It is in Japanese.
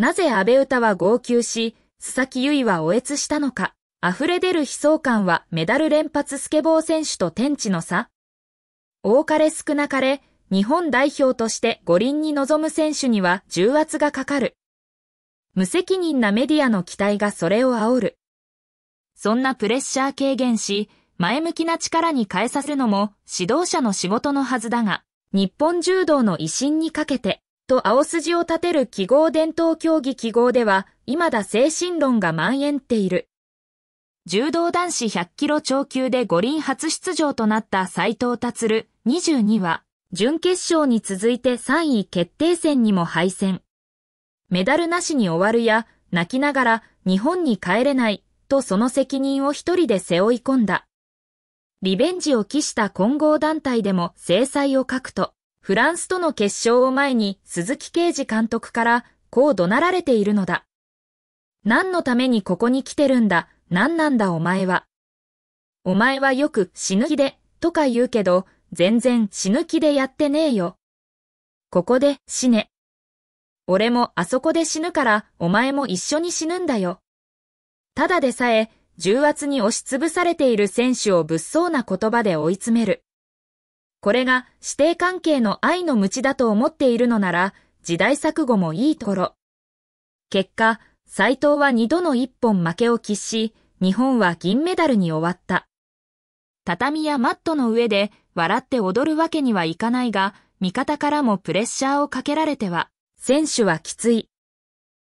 なぜ安倍歌は号泣し、須崎優衣はおえつしたのか。溢れ出る悲壮感はメダル連発スケボー選手と天地の差。多かれ少なかれ、日本代表として五輪に臨む選手には重圧がかかる。無責任なメディアの期待がそれを煽る。そんなプレッシャー軽減し、前向きな力に変えさせるのも指導者の仕事のはずだが、日本柔道の威信にかけて、と青筋を立てる記号伝統競技記号では、未だ精神論が蔓延っている。柔道男子100キロ超級で五輪初出場となった斎藤達22は、準決勝に続いて3位決定戦にも敗戦。メダルなしに終わるや、泣きながら日本に帰れないとその責任を一人で背負い込んだ。リベンジを期した混合団体でも制裁を書くと、フランスとの決勝を前に鈴木啓治監督からこう怒鳴られているのだ。何のためにここに来てるんだ、何なんだお前は。お前はよく死ぬ気で、とか言うけど、全然死ぬ気でやってねえよ。ここで死ね。俺もあそこで死ぬからお前も一緒に死ぬんだよ。ただでさえ重圧に押しつぶされている選手を物騒な言葉で追い詰める。これが師弟関係の愛の無知だと思っているのなら、時代錯誤もいいところ。結果、斎藤は二度の一本負けを喫し、日本は銀メダルに終わった。畳やマットの上で笑って踊るわけにはいかないが、味方からもプレッシャーをかけられては、選手はきつい。